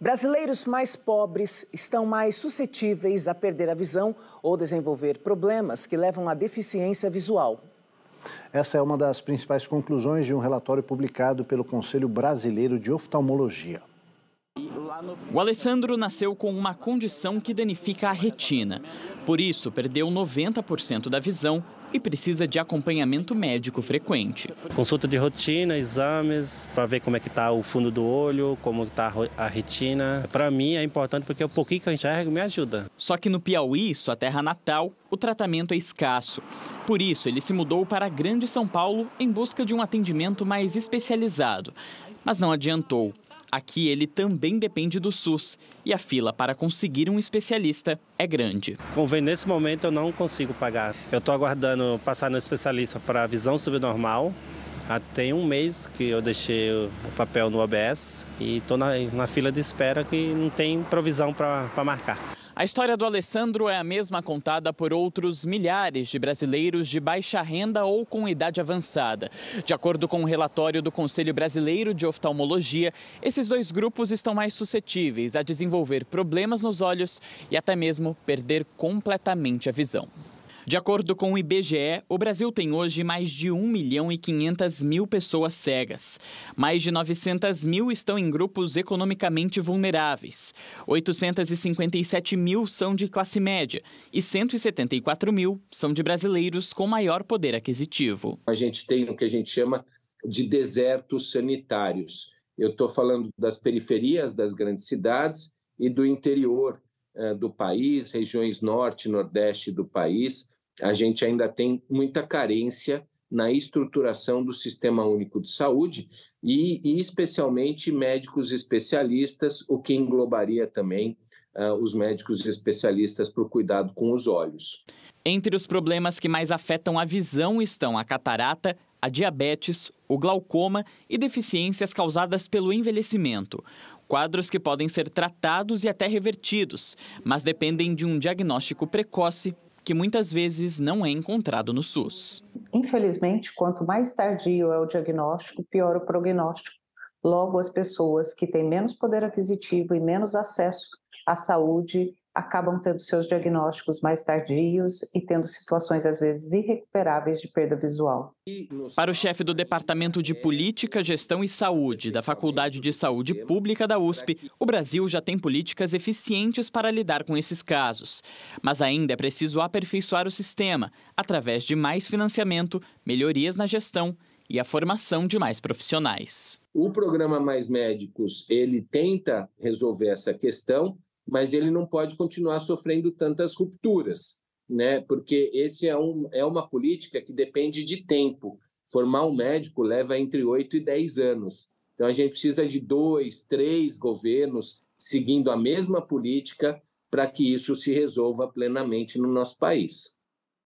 Brasileiros mais pobres estão mais suscetíveis a perder a visão ou desenvolver problemas que levam à deficiência visual. Essa é uma das principais conclusões de um relatório publicado pelo Conselho Brasileiro de Oftalmologia. O Alessandro nasceu com uma condição que danifica a retina. Por isso, perdeu 90% da visão e precisa de acompanhamento médico frequente. Consulta de rotina, exames, para ver como é que está o fundo do olho, como está a retina. Para mim é importante porque o pouquinho que eu enxergo me ajuda. Só que no Piauí, sua terra natal, o tratamento é escasso. Por isso, ele se mudou para a Grande São Paulo em busca de um atendimento mais especializado. Mas não adiantou. Aqui ele também depende do SUS e a fila para conseguir um especialista é grande. Convém nesse momento eu não consigo pagar. Eu estou aguardando passar no especialista para visão subnormal. Há ah, tem um mês que eu deixei o papel no OBS e estou na, na, fila de espera que não tem provisão para marcar. A história do Alessandro é a mesma contada por outros milhares de brasileiros de baixa renda ou com idade avançada. De acordo com o um relatório do Conselho Brasileiro de Oftalmologia, esses dois grupos estão mais suscetíveis a desenvolver problemas nos olhos e até mesmo perder completamente a visão. De acordo com o IBGE, o Brasil tem hoje mais de 1 milhão e 500 mil pessoas cegas. Mais de 900 mil estão em grupos economicamente vulneráveis. 857 mil são de classe média e 174 mil são de brasileiros com maior poder aquisitivo. A gente tem o que a gente chama de desertos sanitários. Eu estou falando das periferias das grandes cidades e do interior eh, do país, regiões norte e nordeste do país, a gente ainda tem muita carência na estruturação do Sistema Único de Saúde e, e especialmente, médicos especialistas, o que englobaria também uh, os médicos especialistas para o cuidado com os olhos. Entre os problemas que mais afetam a visão estão a catarata, a diabetes, o glaucoma e deficiências causadas pelo envelhecimento. Quadros que podem ser tratados e até revertidos, mas dependem de um diagnóstico precoce que muitas vezes não é encontrado no SUS. Infelizmente, quanto mais tardio é o diagnóstico, pior o prognóstico. Logo, as pessoas que têm menos poder aquisitivo e menos acesso à saúde acabam tendo seus diagnósticos mais tardios e tendo situações às vezes irrecuperáveis de perda visual. Para o chefe do Departamento de Política, Gestão e Saúde da Faculdade de Saúde Pública da USP, o Brasil já tem políticas eficientes para lidar com esses casos. Mas ainda é preciso aperfeiçoar o sistema através de mais financiamento, melhorias na gestão e a formação de mais profissionais. O programa Mais Médicos, ele tenta resolver essa questão, mas ele não pode continuar sofrendo tantas rupturas, né? Porque esse é, um, é uma política que depende de tempo. Formar um médico leva entre 8 e 10 anos. Então a gente precisa de dois, três governos seguindo a mesma política para que isso se resolva plenamente no nosso país.